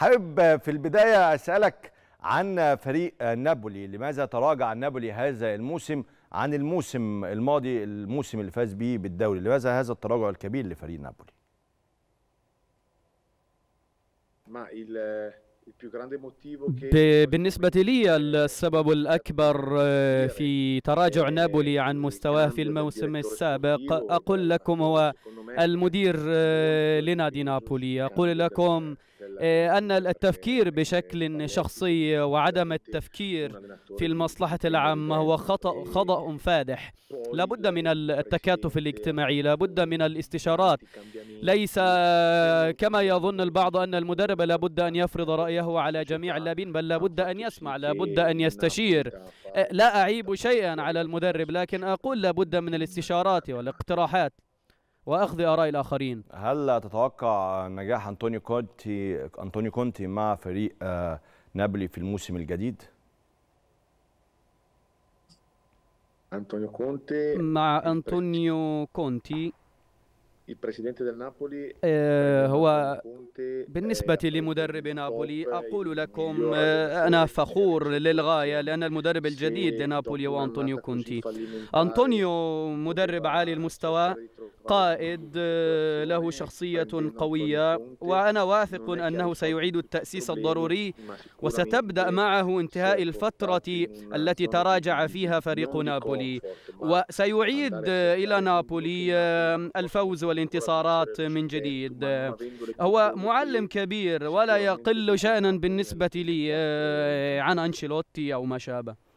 حابب في البداية أسألك عن فريق نابولي لماذا تراجع نابولي هذا الموسم عن الموسم الماضي الموسم اللي فاز به بالدوري لماذا هذا التراجع الكبير لفريق نابولي بالنسبة لي السبب الأكبر آه، في تراجع eh, نابولي عن مستواه في الموسم السابق أقول لكم هو المدير آه، لنادي نابولي أقول لكم آه، أن التفكير بشكل شخصي وعدم التفكير في المصلحة العامة هو خطأ خطأ فادح لابد من التكاتف الاجتماعي لابد من الاستشارات ليس كما يظن البعض أن المدرب لابد أن يفرض رأيه على جميع اللاعبين بل لابد أن يسمع لابد أن يستشير آه، لا أعيب شيئا على المدرب لكن أقول لابد من الاستشارات والاقتراحات واخذ اراء الاخرين هل تتوقع نجاح انطونيو كونتي انطونيو كونتي مع فريق آه، نابولي في الموسم الجديد انطونيو كونتي مع انطونيو كونتي آه، هو آه، بالنسبة لمدرب نابولي أقول لكم أنا فخور للغاية لأن المدرب الجديد لنابولي هو أنطونيو كونتي أنطونيو مدرب عالي المستوى قائد آه، له شخصية قوية وأنا واثق أنه سيعيد التأسيس الضروري وستبدأ معه انتهاء الفترة التي تراجع فيها فريق نابولي وسيعيد آه، إلى نابولي آه، الفوز والانتصارات من جديد هو معلم كبير ولا يقل شأنا بالنسبة لي عن أنشيلوتي أو ما شابه